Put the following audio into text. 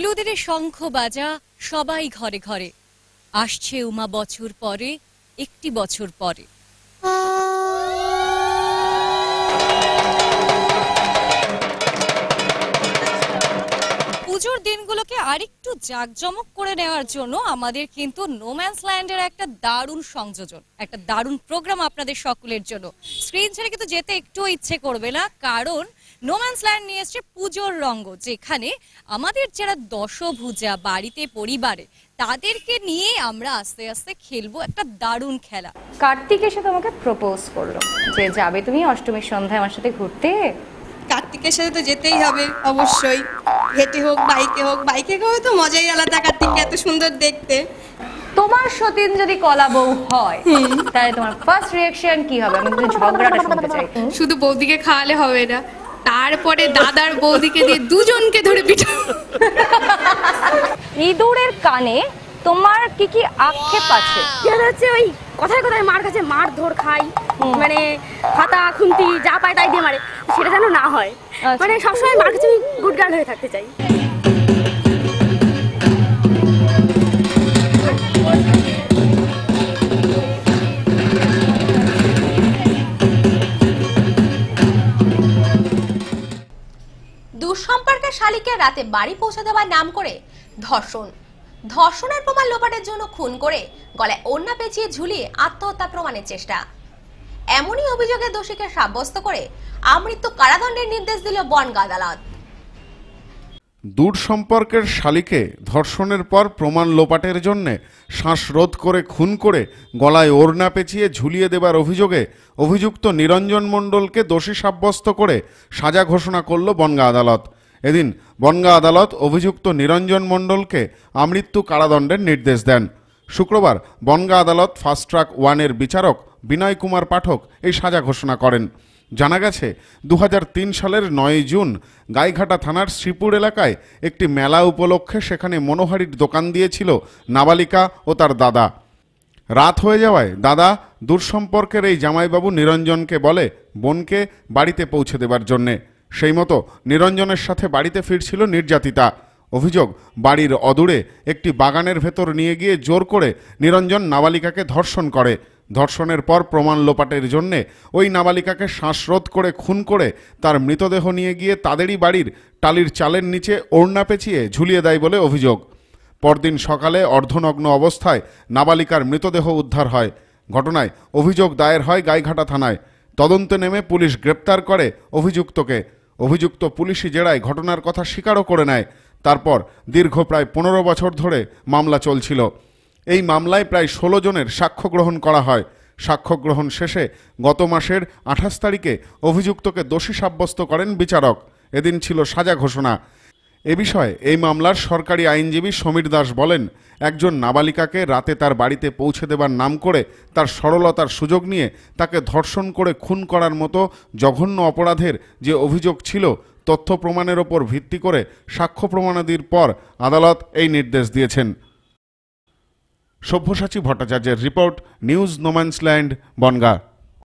ফুলুদের শঙ্খ বাজা সবাই ঘরে ঘরে আসছে উমা বছর পরে একটি বছর পরে পুজোর দিনগুলোকে আরেকটু জাঁকজমক করে নেওয়ার জন্য আমাদের কিন্তু নোম্যান্স ল্যান্ডের একটা দারুণ সংযোজন একটা দারুণ প্রোগ্রাম আপনাদের সকলের জন্য স্ক্রিন ছেড়ে কিন্তু যেতে একটু ইচ্ছে করবে না কারণ নোম্যান্স ল্যান্ড নিয়ে এসছে পুজোর রঙ্গ যেখানে আমাদের যারা দশভুজা বাড়িতে পরিবারে তাদেরকে নিয়ে আমরা আস্তে আস্তে খেলবো একটা দারুণ খেলা কার্তিক এসে তোমাকে প্রপোজ করলো যে যাবে তুমি অষ্টমীর সন্ধ্যায় আমার সাথে ঘুরতে কার্তিকের সাথে তো যেতেই হবে অবশ্যই হেঁটে হোক বাইকে হোক বাইকে গেলে তো মজাই আলাদা কার্তিককে এত সুন্দর দেখতে তোমার সতীন যদি কলা বউ হয় তাহলে তোমার ফার্স্ট রিয়াকশন কি হবে আমি কিন্তু ঝগড়াটা শুনতে চাই শুধু বৌদিকে খাওয়ালে হবে না তারপরে দাদার বৌদিকে দিয়ে দুজনকে ধরে পিঠা ইঁদুরের কানে তোমার কি কি আক্ষেপ আছে হচ্ছে ওই কথায় কথায় মার কাছে মার ধর খাই মানে হাতা খুন্তি যা পায় তাই দিয়ে মারে সেটা যেন না হয় আচ্ছা। মানে সবসময় মার কাছে গুড গার্ল হয়ে থাকতে চাই একটা শালিকে রাতে বাড়ি পৌঁছে দেওয়ার নাম করে ধর্ষণ ধর্ষণের প্রমাণ লোপাটের জন্য খুন করে গলায় অন্যা পেঁচিয়ে ঝুলিয়ে আত্মহত্যা প্রমাণের চেষ্টা এমনই অভিযোগে দোষীকে সাব্যস্ত করে আমৃত্যু কারাদণ্ডের নির্দেশ দিল বনগা আদালত দূর সম্পর্কের শালিকে ধর্ষণের পর প্রমাণ লোপাটের জন্যে শ্বাসরোধ করে খুন করে গলায় ওড়না পেঁচিয়ে ঝুলিয়ে দেবার অভিযোগে অভিযুক্ত নিরঞ্জন মণ্ডলকে দোষী সাব্যস্ত করে সাজা ঘোষণা করল বনগা আদালত এদিন বনগা আদালত অভিযুক্ত নিরঞ্জন মণ্ডলকে আমৃত্যু কারাদণ্ডের নির্দেশ দেন শুক্রবার বনগা আদালত ফাস্ট ট্র্যাক ওয়ানের বিচারক বিনয় কুমার পাঠক এই সাজা ঘোষণা করেন জানা গেছে দু সালের নয় জুন গাইঘাটা থানার শ্রীপুর এলাকায় একটি মেলা উপলক্ষে সেখানে মনোহারির দোকান দিয়েছিল নাবালিকা ও তার দাদা রাত হয়ে যাওয়ায় দাদা দূরসম্পর্কের এই জামাইবাবু নিরঞ্জনকে বলে বোনকে বাড়িতে পৌঁছে দেবার জন্যে সেই মতো নিরঞ্জনের সাথে বাড়িতে ফিরছিল নির্যাতিতা অভিযোগ বাড়ির অদূরে একটি বাগানের ভেতর নিয়ে গিয়ে জোর করে নিরঞ্জন নাবালিকাকে ধর্ষণ করে ধর্ষণের পর প্রমাণ লোপাটের জন্যে ওই নাবালিকাকে শ্বাসরোধ করে খুন করে তার মৃতদেহ নিয়ে গিয়ে তাদেরই বাড়ির টালির চালের নিচে ওড়না পেঁচিয়ে ঝুলিয়ে দেয় বলে অভিযোগ পরদিন সকালে অর্ধনগ্ন অবস্থায় নাবালিকার মৃতদেহ উদ্ধার হয় ঘটনায় অভিযোগ দায়ের হয় গাইঘাটা থানায় তদন্তে নেমে পুলিশ গ্রেপ্তার করে অভিযুক্তকে অভিযুক্ত পুলিশি জেরায় ঘটনার কথা স্বীকারও করে নেয় তারপর দীর্ঘ প্রায় পনেরো বছর ধরে মামলা চলছিল এই মামলায় প্রায় ষোলো জনের সাক্ষ্য গ্রহণ করা হয় সাক্ষ্য গ্রহণ শেষে গত মাসের আঠাশ তারিখে অভিযুক্তকে দোষী সাব্যস্ত করেন বিচারক এদিন ছিল সাজা ঘোষণা এ বিষয়ে এই মামলার সরকারি আইনজীবী সমীর দাস বলেন একজন নাবালিকাকে রাতে তার বাড়িতে পৌঁছে দেবার নাম করে তার সরলতার সুযোগ নিয়ে তাকে ধর্ষণ করে খুন করার মতো জঘন্য অপরাধের যে অভিযোগ ছিল তথ্য প্রমাণের ওপর ভিত্তি করে সাক্ষ্য প্রমাণাদির পর আদালত এই নির্দেশ দিয়েছেন সভ্যসাচী ভট্টাচার্যের রিপোর্ট নিউজ নোম্যান্সল্যান্ড বনগাঁ